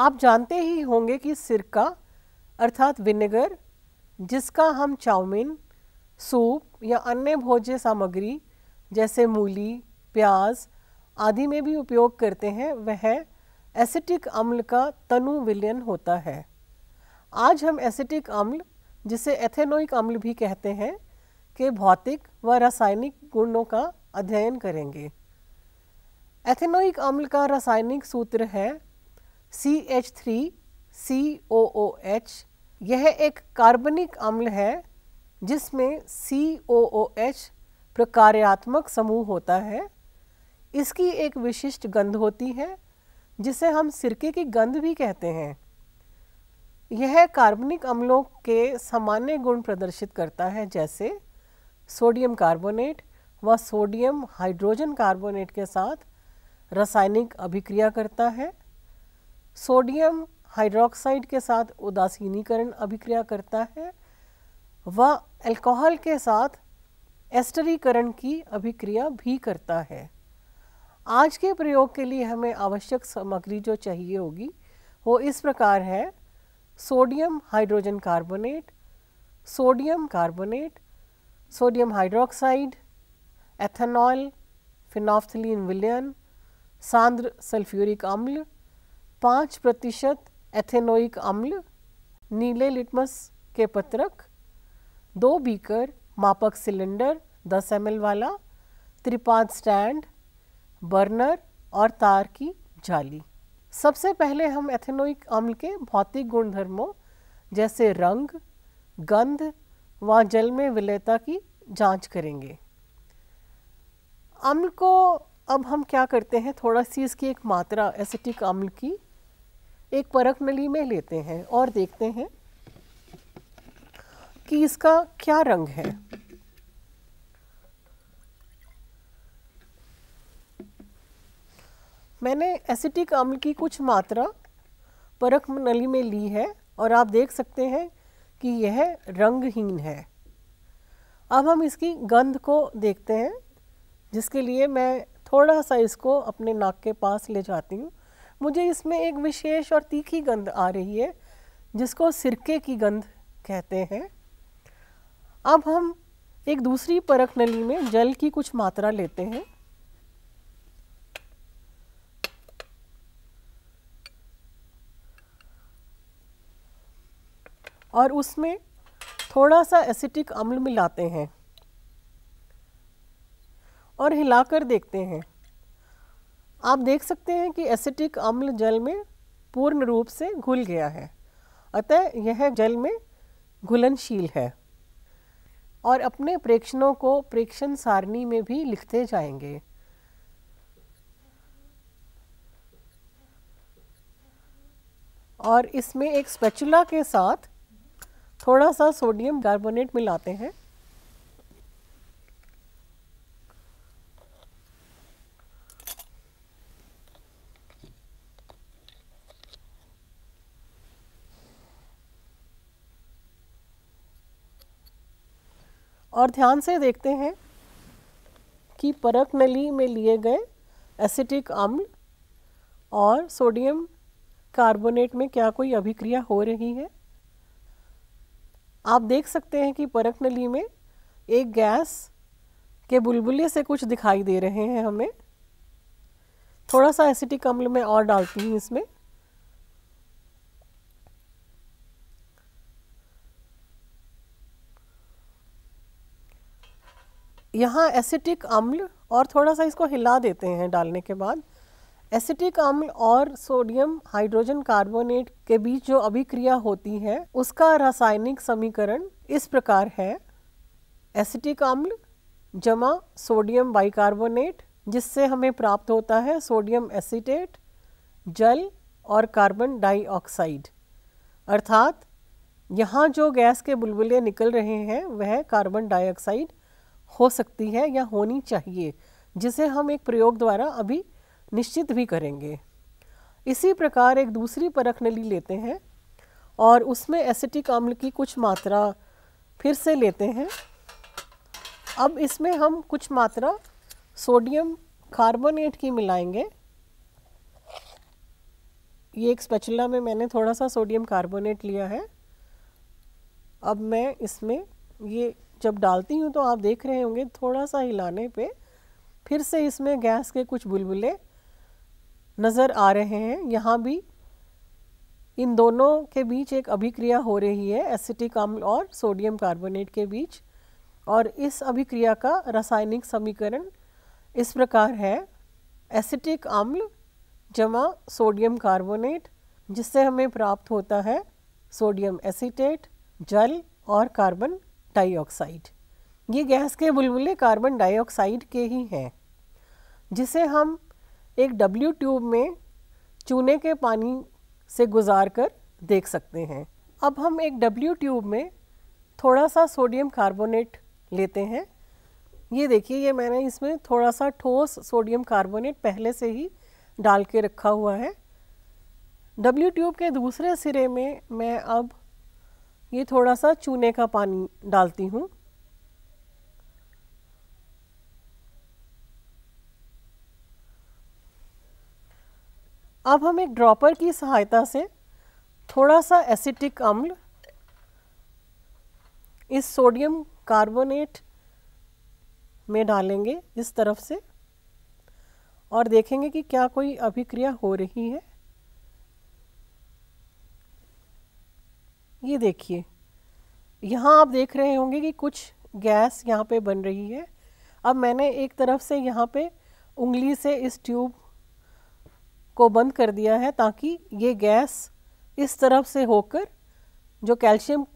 आप जानते ही होंगे कि सिरका अर्थात विनेगर जिसका हम चाउमीन सूप या अन्य भोज्य सामग्री जैसे मूली प्याज आदि में भी उपयोग करते हैं वह एसिटिक अम्ल का तनु विलयन होता है आज हम एसिटिक अम्ल जिसे एथेनोइक अम्ल भी कहते हैं के भौतिक व रासायनिक गुणों का अध्ययन करेंगे एथेनोइक अम्ल का रासायनिक सूत्र है C H three C O O H यह एक कार्बनिक अम्ल है जिसमें सी ओ ओ एच प्रकार्यात्मक समूह होता है इसकी एक विशिष्ट गंध होती है जिसे हम सिरके की गंध भी कहते हैं यह कार्बनिक अम्लों के सामान्य गुण प्रदर्शित करता है जैसे सोडियम कार्बोनेट व सोडियम हाइड्रोजन कार्बोनेट के साथ रासायनिक अभिक्रिया करता है सोडियम हाइड्रोक्साइड के साथ उदासीनीकरण अभिक्रिया करता है व अल्कोहल के साथ एस्टरीकरण की अभिक्रिया भी करता है आज के प्रयोग के लिए हमें आवश्यक सामग्री जो चाहिए होगी वो इस प्रकार है sodium hydrogen carbonate sodium carbonate sodium hydroxide ethanol phenolphthalein विलियन सांद्र सल्फ्यूरिक अम्ल पाँच प्रतिशत एथेनोइक अम्ल नीले लिटमस के पत्रक दो बीकर मापक सिलेंडर दस एम वाला त्रिपाद स्टैंड बर्नर और तार की जाली सबसे पहले हम एथेनोइक अम्ल के भौतिक गुणधर्मों जैसे रंग गंध व जल में विलयता की जांच करेंगे अम्ल को अब हम क्या करते हैं थोड़ा सी इसकी एक मात्रा एसिटिक अम्ल की एक परख नली में लेते हैं और देखते हैं कि इसका क्या रंग है मैंने एसिटिक अम्ल की कुछ मात्रा परख नली में ली है और आप देख सकते हैं कि यह रंगहीन है अब हम इसकी गंध को देखते हैं जिसके लिए मैं थोड़ा सा इसको अपने नाक के पास ले जाती हूँ मुझे इसमें एक विशेष और तीखी गंध आ रही है जिसको सिरके की गंध कहते हैं अब हम एक दूसरी परख नली में जल की कुछ मात्रा लेते हैं और उसमें थोड़ा सा एसिटिक अम्ल मिलाते हैं और हिलाकर देखते हैं आप देख सकते हैं कि एसिटिक अम्ल जल में पूर्ण रूप से घुल गया है अतः यह जल में घुलनशील है और अपने प्रेक्षणों को प्रेक्षण सारणी में भी लिखते जाएंगे और इसमें एक स्पेचुला के साथ थोड़ा सा सोडियम कार्बोनेट मिलाते हैं और ध्यान से देखते हैं कि परक नली में लिए गए एसिटिक अम्ल और सोडियम कार्बोनेट में क्या कोई अभिक्रिया हो रही है आप देख सकते हैं कि परक नली में एक गैस के बुलबुले से कुछ दिखाई दे रहे हैं हमें थोड़ा सा एसिटिक अम्ल में और डालती हूँ इसमें यहाँ एसिटिक अम्ल और थोड़ा सा इसको हिला देते हैं डालने के बाद एसिटिक अम्ल और सोडियम हाइड्रोजन कार्बोनेट के बीच जो अभिक्रिया होती है उसका रासायनिक समीकरण इस प्रकार है एसिटिक अम्ल जमा सोडियम बाइकार्बोनेट जिससे हमें प्राप्त होता है सोडियम एसिटेट जल और कार्बन डाइऑक्साइड अर्थात यहाँ जो गैस के बुलबुले निकल रहे हैं वह कार्बन डाइऑक्साइड हो सकती है या होनी चाहिए जिसे हम एक प्रयोग द्वारा अभी निश्चित भी करेंगे इसी प्रकार एक दूसरी परख नली लेते हैं और उसमें एसिटिक अम्ल की कुछ मात्रा फिर से लेते हैं अब इसमें हम कुछ मात्रा सोडियम कार्बोनेट की मिलाएंगे ये एक स्पेचुला में मैंने थोड़ा सा सोडियम कार्बोनेट लिया है अब मैं इसमें ये जब डालती हूँ तो आप देख रहे होंगे थोड़ा सा हिलाने पे फिर से इसमें गैस के कुछ बुलबुले नज़र आ रहे हैं यहाँ भी इन दोनों के बीच एक अभिक्रिया हो रही है एसिटिक अम्ल और सोडियम कार्बोनेट के बीच और इस अभिक्रिया का रासायनिक समीकरण इस प्रकार है एसिटिक अम्ल जमा सोडियम कार्बोनेट जिससे हमें प्राप्त होता है सोडियम एसीटेट जल और कार्बन डाइऑक्साइड ये गैस के बुलबुले कार्बन डाइऑक्साइड के ही हैं जिसे हम एक डब्ल्यू ट्यूब में चूने के पानी से गुजार कर देख सकते हैं अब हम एक डब्ल्यू ट्यूब में थोड़ा सा सोडियम कार्बोनेट लेते हैं ये देखिए ये मैंने इसमें थोड़ा सा ठोस सोडियम कार्बोनेट पहले से ही डाल के रखा हुआ है डब्ल्यू ट्यूब के दूसरे सिरे में मैं अब ये थोड़ा सा चूने का पानी डालती हूँ अब हम एक ड्रॉपर की सहायता से थोड़ा सा एसिटिक अम्ल इस सोडियम कार्बोनेट में डालेंगे इस तरफ से और देखेंगे कि क्या कोई अभिक्रिया हो रही है ये देखिए यहाँ आप देख रहे होंगे कि कुछ गैस यहाँ पे बन रही है अब मैंने एक तरफ से यहाँ पे उंगली से इस ट्यूब को बंद कर दिया है ताकि ये गैस इस तरफ से होकर जो कैल्शियम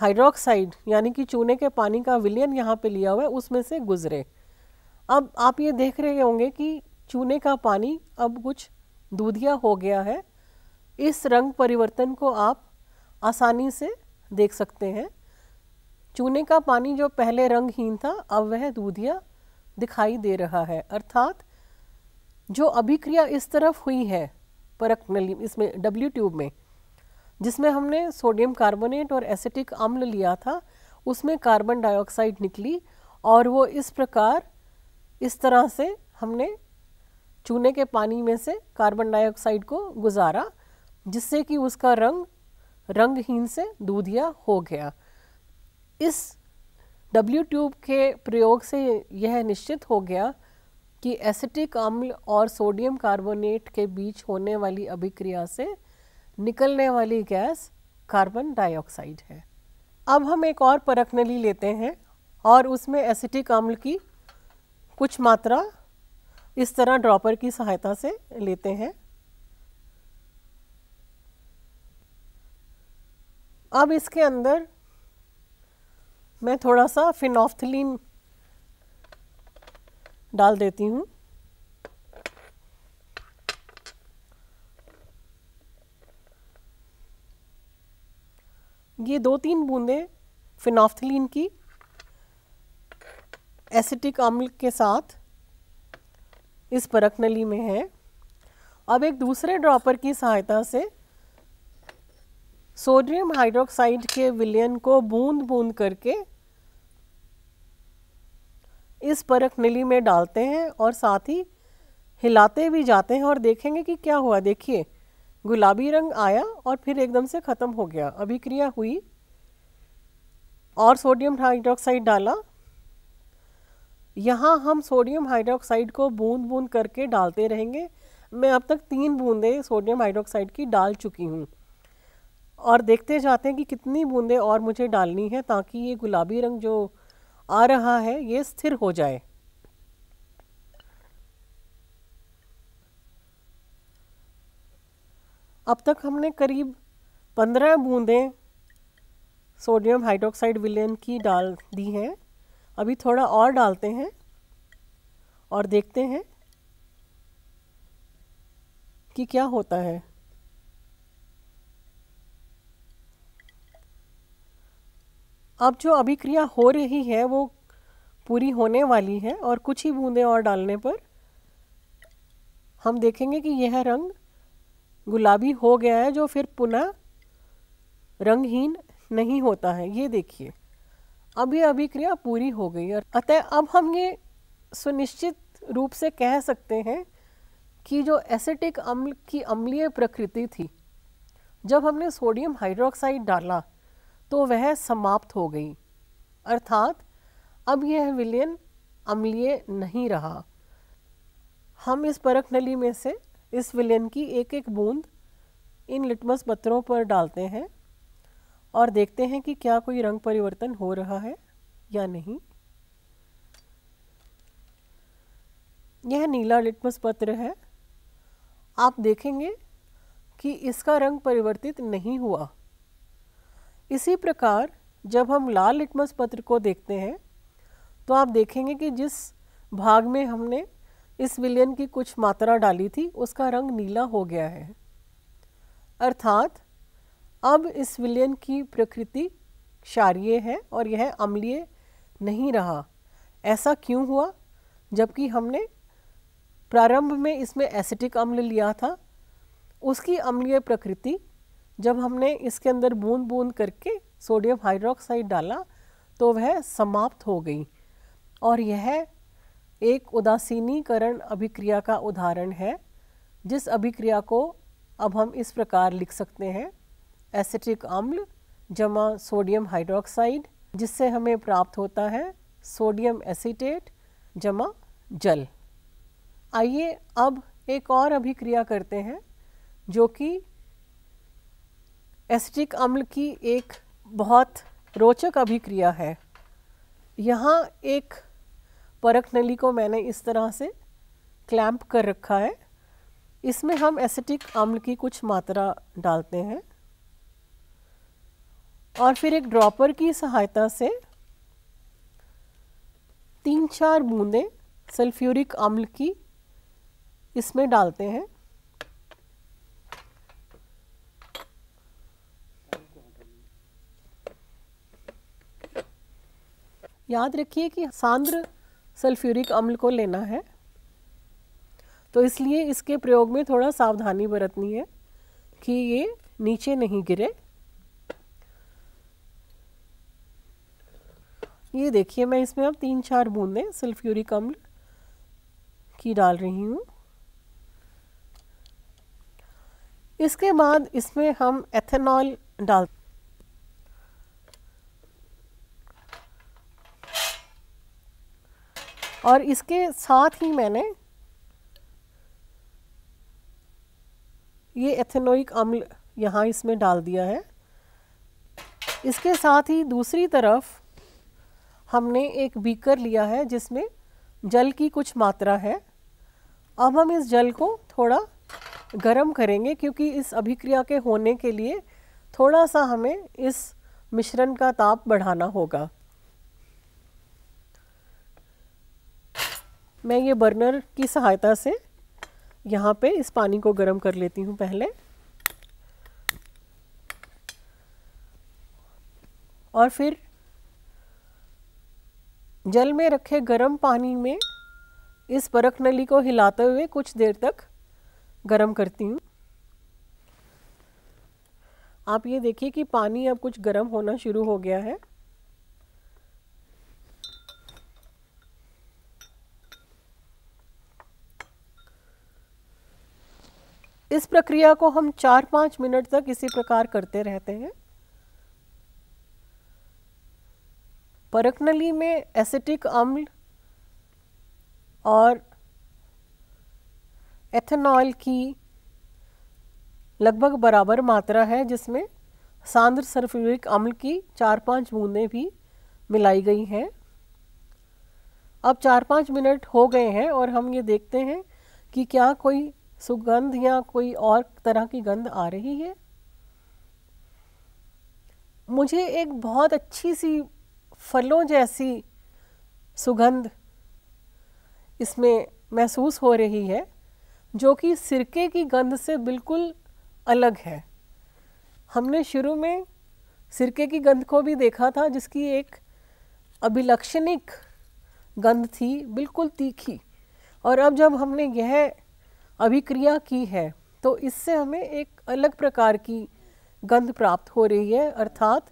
हाइड्रोक्साइड यानी कि चूने के पानी का विलियन यहाँ पे लिया हुआ है उसमें से गुजरे अब आप ये देख रहे होंगे कि चूने का पानी अब कुछ दूधिया हो गया है इस रंग परिवर्तन को आप आसानी से देख सकते हैं चूने का पानी जो पहले रंगहीन था अब वह दूधिया दिखाई दे रहा है अर्थात जो अभिक्रिया इस तरफ हुई है परख नली इसमें डब्ल्यू ट्यूब में जिसमें हमने सोडियम कार्बोनेट और एसिटिक अम्ल लिया था उसमें कार्बन डाइऑक्साइड निकली और वो इस प्रकार इस तरह से हमने चूने के पानी में से कार्बन डाइऑक्साइड को गुजारा जिससे कि उसका रंग रंगहीन से दूधिया हो गया इस डब्ल्यू ट्यूब के प्रयोग से यह निश्चित हो गया कि एसिटिक अम्ल और सोडियम कार्बोनेट के बीच होने वाली अभिक्रिया से निकलने वाली गैस कार्बन डाइऑक्साइड है अब हम एक और परख नली लेते हैं और उसमें एसिटिक अम्ल की कुछ मात्रा इस तरह ड्रॉपर की सहायता से लेते हैं अब इसके अंदर मैं थोड़ा सा फिनॉफ्थलीन डाल देती हूँ ये दो तीन बूंदें फिनॉफ्थलीन की एसिटिक अम्ल के साथ इस परख नली में है अब एक दूसरे ड्रॉपर की सहायता से सोडियम हाइड्रोक्साइड के विलयन को बूंद बूंद करके इस परख नली में डालते हैं और साथ ही हिलाते भी जाते हैं और देखेंगे कि क्या हुआ देखिए गुलाबी रंग आया और फिर एकदम से ख़त्म हो गया अभिक्रिया हुई और सोडियम हाइड्रोक्साइड डाला यहाँ हम सोडियम हाइड्रोक्साइड को बूंद बूंद करके डालते रहेंगे मैं अब तक तीन बूंदें सोडियम हाइड्रोक्साइड की डाल चुकी हूँ और देखते जाते हैं कि कितनी बूंदें और मुझे डालनी है ताकि ये गुलाबी रंग जो आ रहा है ये स्थिर हो जाए अब तक हमने करीब पंद्रह बूंदें सोडियम हाइड्रोक्साइड विलेन की डाल दी हैं अभी थोड़ा और डालते हैं और देखते हैं कि क्या होता है अब जो अभिक्रिया हो रही है वो पूरी होने वाली है और कुछ ही बूंदें और डालने पर हम देखेंगे कि यह रंग गुलाबी हो गया है जो फिर पुनः रंगहीन नहीं होता है ये देखिए अब ये अभिक्रिया पूरी हो गई और अतः अब हम ये सुनिश्चित रूप से कह सकते हैं कि जो एसिटिक अम्ल की अम्लीय प्रकृति थी जब हमने सोडियम हाइड्रोक्साइड डाला तो वह समाप्त हो गई अर्थात अब यह विलयन अम्लीय नहीं रहा हम इस परख नली में से इस विलयन की एक एक बूंद इन लिटमस पत्रों पर डालते हैं और देखते हैं कि क्या कोई रंग परिवर्तन हो रहा है या नहीं यह नीला लिटमस पत्र है आप देखेंगे कि इसका रंग परिवर्तित नहीं हुआ इसी प्रकार जब हम लाल लिटमस पत्र को देखते हैं तो आप देखेंगे कि जिस भाग में हमने इस विलियन की कुछ मात्रा डाली थी उसका रंग नीला हो गया है अर्थात अब इस विलियन की प्रकृति क्षारीय है और यह अम्लीय नहीं रहा ऐसा क्यों हुआ जबकि हमने प्रारंभ में इसमें एसिटिक अम्ल लिया था उसकी अम्लीय प्रकृति जब हमने इसके अंदर बूंद बूंद करके सोडियम हाइड्रोक्साइड डाला तो वह समाप्त हो गई और यह एक उदासीनीकरण अभिक्रिया का उदाहरण है जिस अभिक्रिया को अब हम इस प्रकार लिख सकते हैं एसिटिक अम्ल जमा सोडियम हाइड्रोक्साइड जिससे हमें प्राप्त होता है सोडियम एसीटेट जमा जल आइए अब एक और अभिक्रिया करते हैं जो कि एसिटिक अम्ल की एक बहुत रोचक अभिक्रिया है यहाँ एक परख नली को मैंने इस तरह से क्लैम्प कर रखा है इसमें हम एसिटिक अम्ल की कुछ मात्रा डालते हैं और फिर एक ड्रॉपर की सहायता से तीन चार बूंदें सल्फ्यूरिक अम्ल की इसमें डालते हैं याद रखिए कि सांद्र सल्फ्यूरिक अम्ल को लेना है तो इसलिए इसके प्रयोग में थोड़ा सावधानी बरतनी है कि ये नीचे नहीं गिरे ये देखिए मैं इसमें अब तीन चार बूंदें सल्फ्यूरिक अम्ल की डाल रही हूँ इसके बाद इसमें हम एथेनॉल डाल और इसके साथ ही मैंने ये एथेनोइक अम्ल यहाँ इसमें डाल दिया है इसके साथ ही दूसरी तरफ हमने एक बीकर लिया है जिसमें जल की कुछ मात्रा है अब हम इस जल को थोड़ा गर्म करेंगे क्योंकि इस अभिक्रिया के होने के लिए थोड़ा सा हमें इस मिश्रण का ताप बढ़ाना होगा मैं ये बर्नर की सहायता से यहाँ पे इस पानी को गर्म कर लेती हूँ पहले और फिर जल में रखे गर्म पानी में इस परख नली को हिलाते हुए कुछ देर तक गर्म करती हूँ आप ये देखिए कि पानी अब कुछ गर्म होना शुरू हो गया है इस प्रक्रिया को हम चार पाँच मिनट तक इसी प्रकार करते रहते हैं परकनली में एसिटिक अम्ल और एथेनॉल की लगभग बराबर मात्रा है जिसमें सांद्र सल्फ्यूरिक अम्ल की चार पाँच बूंदें भी मिलाई गई हैं अब चार पाँच मिनट हो गए हैं और हम ये देखते हैं कि क्या कोई सुगंध या कोई और तरह की गंध आ रही है मुझे एक बहुत अच्छी सी फलों जैसी सुगंध इसमें महसूस हो रही है जो कि सिरके की गंध से बिल्कुल अलग है हमने शुरू में सिरके की गंध को भी देखा था जिसकी एक अभिलक्षणिक गंध थी बिल्कुल तीखी और अब जब हमने यह अभिक्रिया की है तो इससे हमें एक अलग प्रकार की गंध प्राप्त हो रही है अर्थात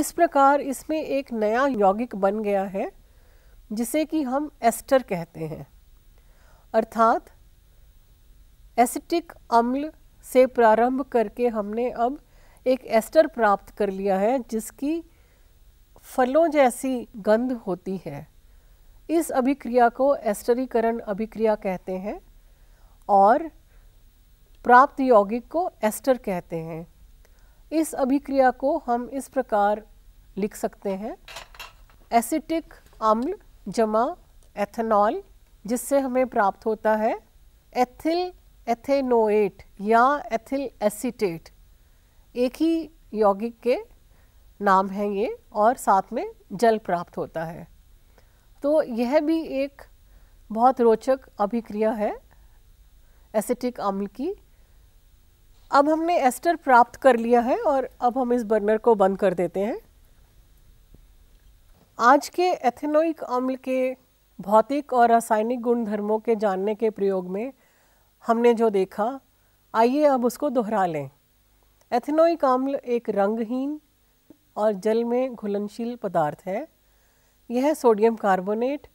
इस प्रकार इसमें एक नया यौगिक बन गया है जिसे कि हम एस्टर कहते हैं अर्थात एसिटिक अम्ल से प्रारंभ करके हमने अब एक एस्टर प्राप्त कर लिया है जिसकी फलों जैसी गंध होती है इस अभिक्रिया को एस्टरीकरण अभिक्रिया कहते हैं और प्राप्त यौगिक को एस्टर कहते हैं इस अभिक्रिया को हम इस प्रकार लिख सकते हैं एसिटिक अम्ल जमा एथेनॉल जिससे हमें प्राप्त होता है एथिल एथेनोएट या एथिल एसीटेट एक ही यौगिक के नाम हैं ये और साथ में जल प्राप्त होता है तो यह भी एक बहुत रोचक अभिक्रिया है एसिटिक अम्ल की अब हमने एस्टर प्राप्त कर लिया है और अब हम इस बर्नर को बंद कर देते हैं आज के एथेनोइक अम्ल के भौतिक और रासायनिक गुणधर्मों के जानने के प्रयोग में हमने जो देखा आइए अब उसको दोहरा लें एथेनोइक अम्ल एक रंगहीन और जल में घुलनशील पदार्थ है यह सोडियम कार्बोनेट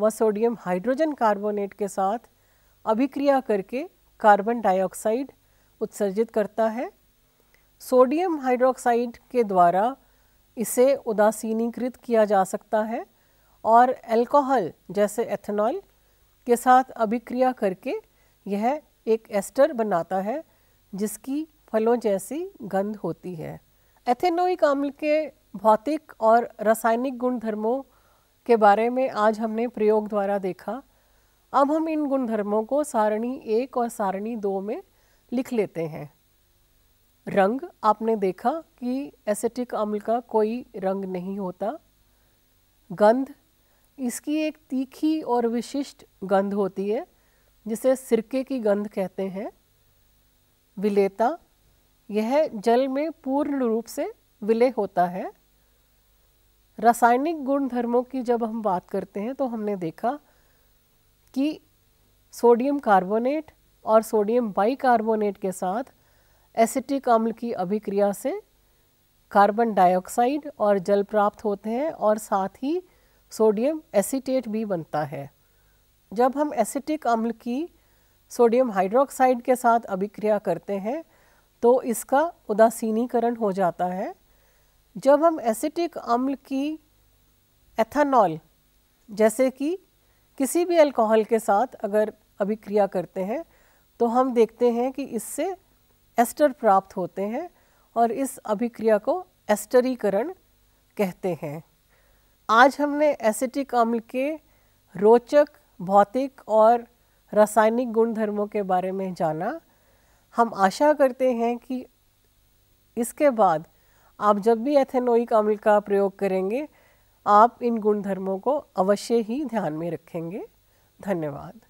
व सोडियम हाइड्रोजन कार्बोनेट के साथ अभिक्रिया करके कार्बन डाइऑक्साइड उत्सर्जित करता है सोडियम हाइड्रोक्साइड के द्वारा इसे उदासीनीकृत किया जा सकता है और अल्कोहल जैसे एथेनॉल के साथ अभिक्रिया करके यह एक एस्टर बनाता है जिसकी फलों जैसी गंध होती है एथेनोइक अम्ल के भौतिक और रासायनिक गुणधर्मों के बारे में आज हमने प्रयोग द्वारा देखा अब हम इन गुणधर्मों को सारणी एक और सारणी दो में लिख लेते हैं रंग आपने देखा कि एसेटिक अम्ल का कोई रंग नहीं होता गंध इसकी एक तीखी और विशिष्ट गंध होती है जिसे सिरके की गंध कहते हैं विलेता यह जल में पूर्ण रूप से विलय होता है रासायनिक गुणधर्मों की जब हम बात करते हैं तो हमने देखा कि सोडियम कार्बोनेट और सोडियम बाइकार्बोनेट के साथ एसिटिक अम्ल की अभिक्रिया से कार्बन डाइऑक्साइड और जल प्राप्त होते हैं और साथ ही सोडियम एसीटेट भी बनता है जब हम एसिटिक अम्ल की सोडियम हाइड्रोक्साइड के साथ अभिक्रिया करते हैं तो इसका उदासीनीकरण हो जाता है जब हम एसिटिक अम्ल की एथानॉल जैसे कि किसी भी अल्कोहल के साथ अगर अभिक्रिया करते हैं तो हम देखते हैं कि इससे एस्टर प्राप्त होते हैं और इस अभिक्रिया को एस्टरीकरण कहते हैं आज हमने एसिटिक अम्ल के रोचक भौतिक और रासायनिक गुणधर्मों के बारे में जाना हम आशा करते हैं कि इसके बाद आप जब भी एथेनोइक अम्ल का प्रयोग करेंगे आप इन गुणधर्मों को अवश्य ही ध्यान में रखेंगे धन्यवाद